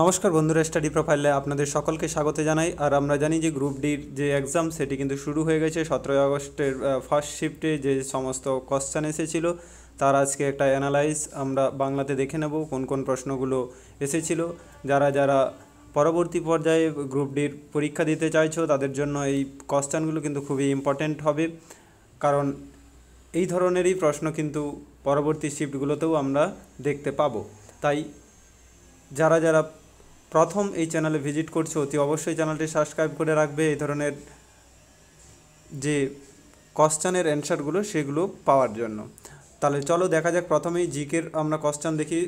নমস্কার বন্ধুরা স্টাডি প্রোফাইলে আপনাদের সকলকে স্বাগত জানাই আর আমরা জানি যে গ্রুপ ডির যে এক্সাম সেটি কিন্তু শুরু হয়ে গেছে সতেরোই আগস্টের ফার্স্ট শিফটে যে সমস্ত কোশ্চেন এসেছিল তার আজকে একটা অ্যানালাইজ আমরা বাংলাতে দেখে নেব কোন কোন প্রশ্নগুলো এসেছিল যারা যারা পরবর্তী পর্যায়ে গ্রুপ ডির পরীক্ষা দিতে চাইছো তাদের জন্য এই কোশ্চেনগুলো কিন্তু খুবই ইম্পর্ট্যান্ট হবে কারণ এই ধরনেরই প্রশ্ন কিন্তু পরবর্তী শিফটগুলোতেও আমরা দেখতে পাবো তাই যারা যারা প্রথম এই চ্যানেলে ভিজিট করছে অতি অবশ্যই চ্যানেলটি সাবস্ক্রাইব করে রাখবে এই ধরনের যে কোশ্চানের অ্যানসারগুলো সেগুলো পাওয়ার জন্য তাহলে চলো দেখা যাক প্রথমেই জিকের আমরা কোশ্চান দেখি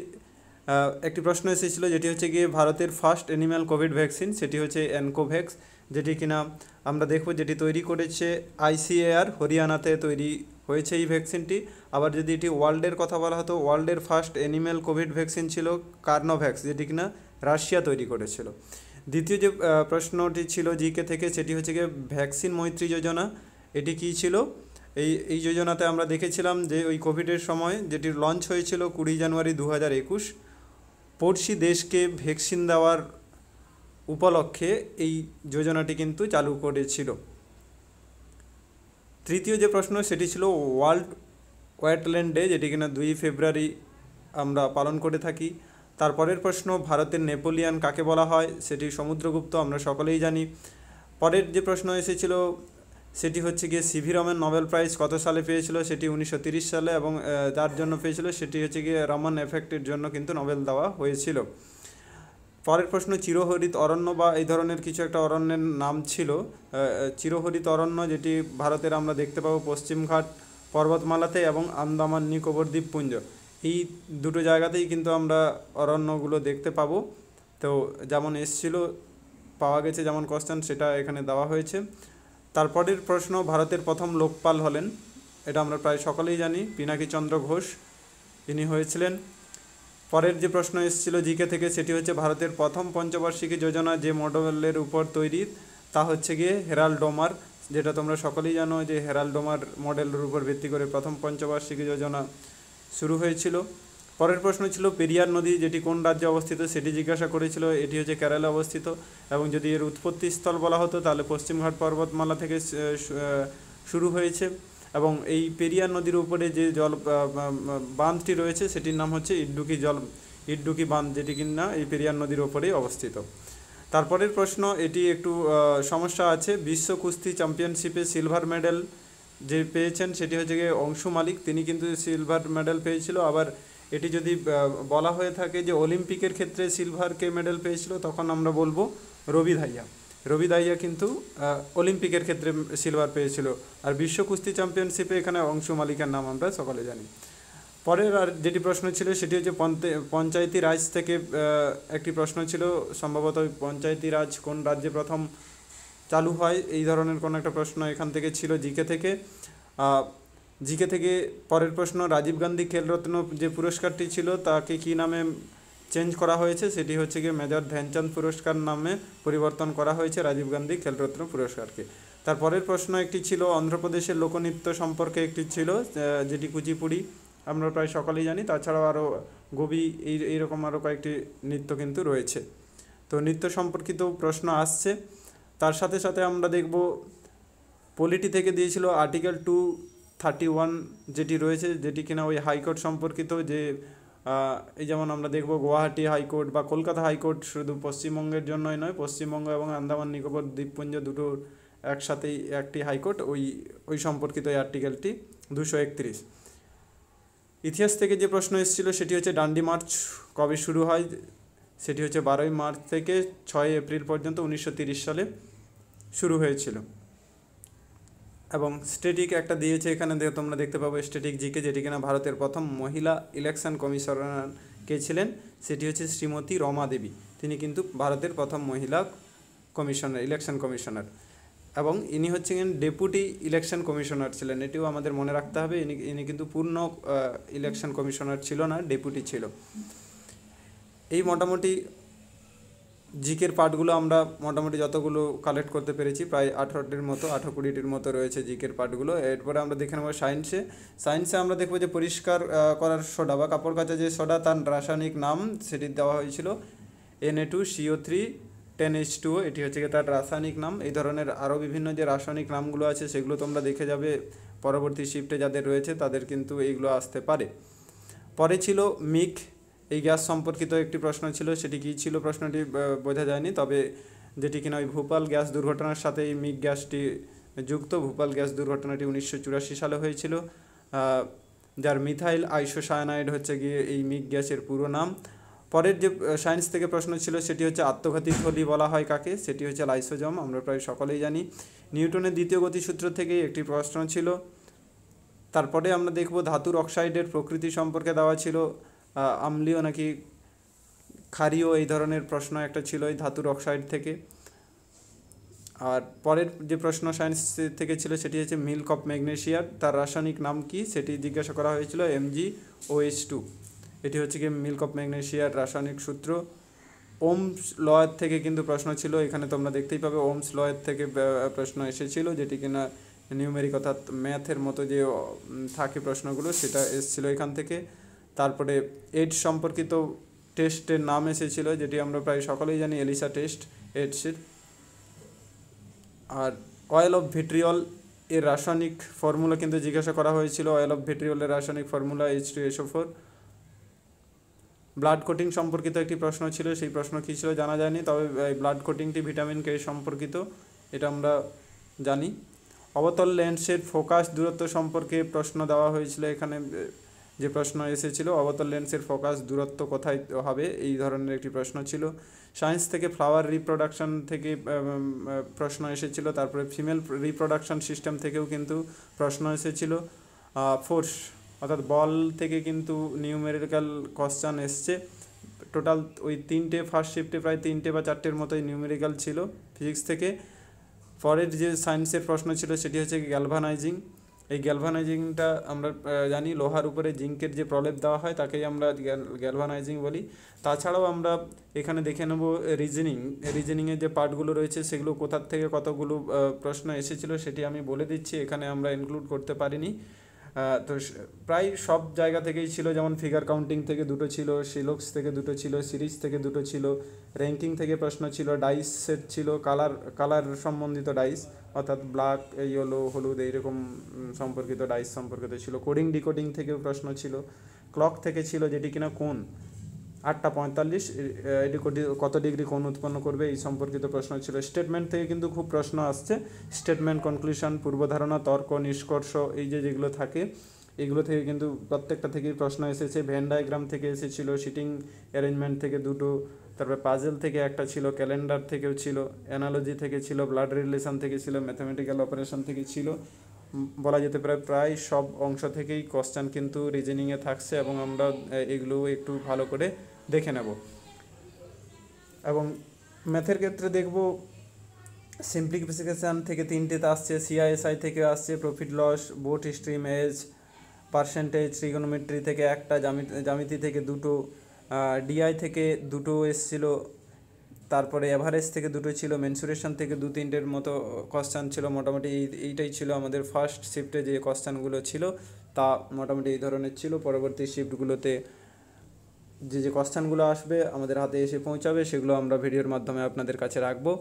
একটি প্রশ্ন এসেছিলো যেটি হচ্ছে গিয়ে ভারতের ফার্স্ট অ্যানিম্যাল কোভিড ভ্যাকসিন সেটি হচ্ছে অ্যানকোভ্যাক্স যেটি কিনা আমরা দেখব যেটি তৈরি করেছে আইসিএআর হরিয়ানাতে তৈরি হয়েছে এই ভ্যাকসিনটি আবার যদি এটি ওয়ার্ল্ডের কথা বলা হতো ওয়ার্ল্ডের ফার্স্ট অ্যানিম্যাল কোভিড ভ্যাকসিন ছিল কার্নোভ্যাক্স যেটি কিনা রাশিয়া তৈরি করেছিল দ্বিতীয় যে প্রশ্নটি ছিল জিকে থেকে সেটি হচ্ছে গিয়ে ভ্যাকসিন মৈত্রী যোজনা এটি কি ছিল এই এই যোজনাতে আমরা দেখেছিলাম যে ওই কোভিডের সময় যেটি লঞ্চ হয়েছিল কুড়ি জানুয়ারি দু হাজার একুশ পড়শি দেশকে ভ্যাকসিন দেওয়ার উপলক্ষে এই যোজনাটি কিন্তু চালু করেছিল তৃতীয় যে প্রশ্ন সেটি ছিল ওয়ার্ল্ড ওয়েটল্যান্ড ডে যেটি কিনা দুই ফেব্রুয়ারি আমরা পালন করে থাকি তারপরের প্রশ্ন ভারতের নেপোলিয়ান কাকে বলা হয় সেটি সমুদ্রগুপ্ত আমরা সকলেই জানি পরের যে প্রশ্ন এসেছিল সেটি হচ্ছে গিয়ে সিভি রমেন নোবেল প্রাইজ কত সালে পেয়েছিল সেটি উনিশশো সালে এবং তার জন্য পেয়েছিল সেটি হচ্ছে গিয়ে রমন এফেক্টের জন্য কিন্তু নোবেল দেওয়া হয়েছিল পরের প্রশ্ন চিরহরিত অরণ্য বা এই ধরনের কিছু একটা অরণ্যের নাম ছিল চিরহরিত অরণ্য যেটি ভারতের আমরা দেখতে পাবো পশ্চিমঘাট পর্বতমালাতে এবং আন্দামান নিকোবর দ্বীপপুঞ্জ এই দুটো জায়গাতেই কিন্তু আমরা অরণ্যগুলো দেখতে পাবো তো যেমন এসছিল পাওয়া গেছে যেমন কোশ্চেন সেটা এখানে দেওয়া হয়েছে তারপরের প্রশ্ন ভারতের প্রথম লোকপাল হলেন এটা আমরা প্রায় সকলেই জানি পিনাকী চন্দ্র ঘোষ ইনি হয়েছিলেন পরের যে প্রশ্ন এসেছিল জিকে থেকে সেটি হচ্ছে ভারতের প্রথম পঞ্চবার্ষিকী যোজনা যে মডেলের উপর তৈরি তা হচ্ছে গিয়ে হেরালডোমার যেটা তোমরা সকলেই জানো যে হেরালডোমার মডেলের উপর ভিত্তি করে প্রথম পঞ্চবার্ষিকী যোজনা শুরু হয়েছিল পরের প্রশ্ন ছিল পেরিয়ার নদী যেটি কোন রাজ্যে অবস্থিত সেটি জিজ্ঞাসা করেছিল এটি হচ্ছে কেরালা অবস্থিত এবং যদি এর উৎপত্তিস্থল বলা হতো তাহলে পশ্চিমঘাট পর্বতমালা থেকে শুরু হয়েছে এবং এই পেরিয়ার নদীর উপরে যে জল বাঁধটি রয়েছে সেটির নাম হচ্ছে ইডুকি জল ইডুকি বাঁধ যেটি কিনা এই পেরিয়ার নদীর ওপরেই অবস্থিত তারপরের প্রশ্ন এটি একটু সমস্যা আছে বিশ্ব কুস্তি চ্যাম্পিয়নশিপে সিলভার মেডেল যে পেয়েছেন সেটি হচ্ছে গিয়ে অংশু মালিক তিনি কিন্তু সিলভার মেডেল পেয়েছিল আবার এটি যদি বলা হয়ে থাকে যে অলিম্পিকের ক্ষেত্রে সিলভার কে মেডেল পেয়েছিল তখন আমরা বলবো রবি ধাইয়া রবি দাইয়া কিন্তু অলিম্পিকের ক্ষেত্রে সিলভার পেয়েছিল আর বিশ্ব কুস্তি চ্যাম্পিয়নশিপে এখানে অংশ মালিকের নাম আমরা সকলে জানি পরের আর যেটি প্রশ্ন ছিল সেটি হচ্ছে পঞ্চায়েতি রাজ থেকে একটি প্রশ্ন ছিল সম্ভবত পঞ্চায়েতি রাজ কোন রাজ্যে প্রথম চালু হয় এই ধরনের কোনো একটা প্রশ্ন এখান থেকে ছিল জিকে থেকে জিকে থেকে পরের প্রশ্ন রাজীব গান্ধী খেলরত্ন যে পুরস্কারটি ছিল তাকে কি নামে চেঞ্জ করা হয়েছে সেটি হচ্ছে গিয়ে মেজর ধ্যানচাঁদ পুরস্কার নামে পরিবর্তন করা হয়েছে রাজীব গান্ধী খেলরত্ন পুরস্কারকে তারপরের প্রশ্ন একটি ছিল অন্ধ্রপ্রদেশের লোকনৃত্য সম্পর্কে একটি ছিল যেটি কুচিপুড়ি আমরা প্রায় সকলেই জানি তাছাড়াও আরও গবি এই এইরকম আরও কয়েকটি নৃত্য কিন্তু রয়েছে তো নৃত্য সম্পর্কিত প্রশ্ন আসছে তার সাথে সাথে আমরা দেখব পলিটি থেকে দিয়েছিল আর্টিকেল টু থার্টি ওয়ান যেটি রয়েছে যেটি কিনা ওই হাইকোর্ট সম্পর্কিত যে এই যেমন আমরা দেখব গুয়াহাটি হাইকোর্ট বা কলকাতা হাইকোর্ট শুধু পশ্চিমবঙ্গের জন্যই নয় পশ্চিমবঙ্গ এবং আন্দামান নিকোবর দ্বীপপুঞ্জ দুটোর একসাথেই একটি হাইকোর্ট ওই ওই সম্পর্কিত এই আর্টিকেলটি দুশো একত্রিশ ইতিহাস থেকে যে প্রশ্ন এসেছিল সেটি হচ্ছে ডান্ডি মার্চ কবে শুরু হয় সেটি হচ্ছে বারোই মার্চ থেকে ছয় এপ্রিল পর্যন্ত উনিশশো সালে শুরু হয়েছিল এবং স্টেটিক একটা দিয়েছে এখানে দিয়ে তোমরা দেখতে পাবো স্টেটিক জিকে যেটি কিনা ভারতের প্রথম মহিলা ইলেকশন কমিশনার কে ছিলেন সেটি হচ্ছে শ্রীমতী রমা দেবী তিনি কিন্তু ভারতের প্রথম মহিলা কমিশনার ইলেকশন কমিশনার এবং ইনি হচ্ছেন ডেপুটি ইলেকশন কমিশনার ছিলেন এটিও আমাদের মনে রাখতে হবে ইনি ইনি কিন্তু পূর্ণ ইলেকশন কমিশনার ছিল না ডেপুটি ছিল এই মোটামুটি জিকের পার্টগুলো আমরা মোটামুটি যতগুলো কালেক্ট করতে পেরেছি প্রায় আঠারোটির মতো আঠারো কুড়িটির মতো রয়েছে জিকের পার্টগুলো এরপরে আমরা দেখে নেবো সায়েন্সে সায়েন্সে আমরা দেখবো যে পরিষ্কার করার সোডা বা কাপড় কাচা যে সোডা তার রাসায়নিক নাম সেটি দেওয়া হয়েছিল NA two CO three ten H two এটি হচ্ছে গিয়ে তার রাসায়নিক নাম এই ধরনের আরও বিভিন্ন যে রাসায়নিক নামগুলো আছে সেগুলো তোমরা দেখে যাবে পরবর্তী শিফটে যাদের রয়েছে তাদের কিন্তু এইগুলো আসতে পারে পরে ছিল মিক এই গ্যাস সম্পর্কিত একটি প্রশ্ন ছিল সেটি কী ছিল প্রশ্নটি বোঝা যায়নি তবে যেটি কিনা ওই ভূপাল গ্যাস দুর্ঘটনার সাথে এই মিগ গ্যাসটি যুক্ত ভূপাল গ্যাস দুর্ঘটনাটি উনিশশো সালে হয়েছিল যার মিথাইল আইসোসায়ানাইড হচ্ছে গিয়ে এই মিগ গ্যাসের পুরো নাম পরের যে সায়েন্স থেকে প্রশ্ন ছিল সেটি হচ্ছে আত্মঘাতী থলি বলা হয় কাকে সেটি হচ্ছে লাইসোজম আমরা প্রায় সকলেই জানি নিউটনের দ্বিতীয় গতিসূত্র থেকে একটি প্রশ্ন ছিল তারপরে আমরা দেখব ধাতুর অক্সাইডের প্রকৃতি সম্পর্কে দেওয়া ছিল আমলিও নাকি ক্ষারীয় এই ধরনের প্রশ্ন একটা ছিল এই ধাতুর অক্সাইড থেকে আর পরের যে প্রশ্ন সায়েন্স থেকে ছিল সেটি হচ্ছে মিল্ক অফ ম্যাগনেশিয়ার তার রাসায়নিক নাম কি সেটি জিজ্ঞাসা করা হয়েছিল এম জি ওএইচ টু এটি হচ্ছে কি মিল্ক অফ ম্যাগনেশিয়ার রাসায়নিক সূত্র ওমস লয়ের থেকে কিন্তু প্রশ্ন ছিল এখানে তোমরা দেখতেই পাবে ওমস লয়ের থেকে প্রশ্ন এসেছিল যেটি কিনা নিউমেরিক অর্থাৎ ম্যাথের মতো যে থাকে প্রশ্নগুলো সেটা এসেছিলো এখান থেকে তারপরে এইডস সম্পর্কিত টেস্টের নাম এসেছিলো যেটি আমরা প্রায় সকলেই জানি এলিসা টেস্ট এইডসের আর অয়েল অফ ভিট্রিয়ল এর রাসায়নিক ফর্মুলা কিন্তু জিজ্ঞাসা করা হয়েছিল অয়েল অফ ভিট্রিয়লের রাসায়নিক formula H two SO four blood coating সম্পর্কিত একটি প্রশ্ন ছিল সেই প্রশ্ন কী ছিল জানা যায়নি তবে ব্লাড কোটিংটি ভিটামিন কে সম্পর্কিত এটা আমরা জানি অবতল লেন্সের ফোকাস দূরত্ব সম্পর্কে প্রশ্ন দেওয়া হয়েছিল এখানে যে প্রশ্ন এসেছিল অবতল লেন্সের ফোকাস দূরত্ব কোথায় হবে এই ধরনের একটি প্রশ্ন ছিল সায়েন্স থেকে ফ্লাওয়ার রিপ্রোডাকশান থেকে প্রশ্ন এসেছিল তারপরে ফিমেল রিপ্রোডাকশান সিস্টেম থেকেও কিন্তু প্রশ্ন এসেছিল ফোর্স অর্থাৎ বল থেকে কিন্তু নিউমেরিক্যাল কোশ্চান এসছে টোটাল ওই তিনটে ফার্স্ট শিফটে প্রায় তিনটে বা চারটের মতোই নিউমেরিক্যাল ছিল ফিজিক্স থেকে পরের যে সায়েন্সের প্রশ্ন ছিল সেটি হচ্ছে গ্যালভানাইজিং এই গ্যালভানাইজিংটা আমরা জানি লোহার উপরে জিঙ্কের যে প্রলেপ দেওয়া হয় তাকেই আমরা গ্যালভানাইজিং বলি তাছাড়াও আমরা এখানে দেখে নেব রিজনিং রিজনিংয়ের যে পার্টগুলো রয়েছে সেগুলো কোথার থেকে কতগুলো প্রশ্ন এসেছিল সেটি আমি বলে দিচ্ছি এখানে আমরা ইনক্লুড করতে পারিনি তো প্রায় সব জায়গা থেকেই ছিল যেমন ফিগার কাউন্টিং থেকে দুটো ছিল সিলক্স থেকে দুটো ছিল সিরিজ থেকে দুটো ছিল র্যাঙ্কিং থেকে প্রশ্ন ছিল ডাইস সেট ছিল কালার কালার সম্বন্ধিত ডাইস অর্থাৎ ব্ল্যাক ইয়েলো হলুদ এইরকম সম্পর্কিত ডাইস সম্পর্কিত ছিল কোডিং ডিকোডিং থেকেও প্রশ্ন ছিল ক্লক থেকে ছিল যেটি কিনা কোন আটটা পঁয়তাল্লিশ এটি কত ডিগ্রি কোন উৎপন্ন করবে এই সম্পর্কিত প্রশ্ন ছিল স্টেটমেন্ট থেকে কিন্তু খুব প্রশ্ন আসছে স্টেটমেন্ট কনক্লুশন পূর্বধারণা তর্ক নিষ্কর্ষ এই যে যেগুলো থাকে এগুলো থেকে কিন্তু প্রত্যেকটা থেকেই প্রশ্ন এসেছে ভ্যান ডায়াগ্রাম থেকে এসেছিলো সিটিং অ্যারেঞ্জমেন্ট থেকে দুটো তারপরে পাজেল থেকে একটা ছিল ক্যালেন্ডার থেকেও ছিল অ্যানালজি থেকে ছিল ব্লাড রিলেশন থেকে ছিল ম্যাথামেটিক্যাল অপারেশন থেকে ছিল বলা যেতে পারে প্রায় সব অংশ থেকেই কোশ্চেন কিন্তু রিজনিংয়ে থাকছে এবং আমরা এগুলো একটু ভালো করে দেখে নেব এবং ম্যাথের ক্ষেত্রে দেখব সিম্পলিফিকেশান থেকে তিনটেতে আসছে সিআইএসআই থেকে আসছে profit loss boat stream age percentage trigonometry থেকে একটা জামিতি থেকে দুটো ডিআই থেকে দুটো এসছিলো তারপরে এভারেজ থেকে দুটো ছিল মেনসুরেশন থেকে দু তিনটের মতো কোশ্চান ছিল মোটামুটি এই এইটাই ছিল আমাদের ফার্স্ট শিফটে যে কোশ্চানগুলো ছিল তা মোটামুটি এই ধরনের ছিল পরবর্তী শিফটগুলোতে যে যে কোশ্চানগুলো আসবে আমাদের হাতে এসে পৌঁছাবে সেগুলো আমরা ভিডিওর মাধ্যমে আপনাদের কাছে রাখবো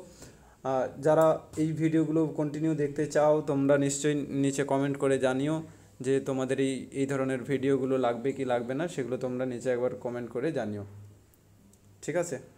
যারা এই ভিডিওগুলো কন্টিনিউ দেখতে চাও তোমরা নিশ্চয়ই নিচে কমেন্ট করে জানিও যে তোমাদের এই এই ধরনের ভিডিওগুলো লাগবে কি লাগবে না সেগুলো তোমরা নিচে একবার কমেন্ট করে জানিও ঠিক আছে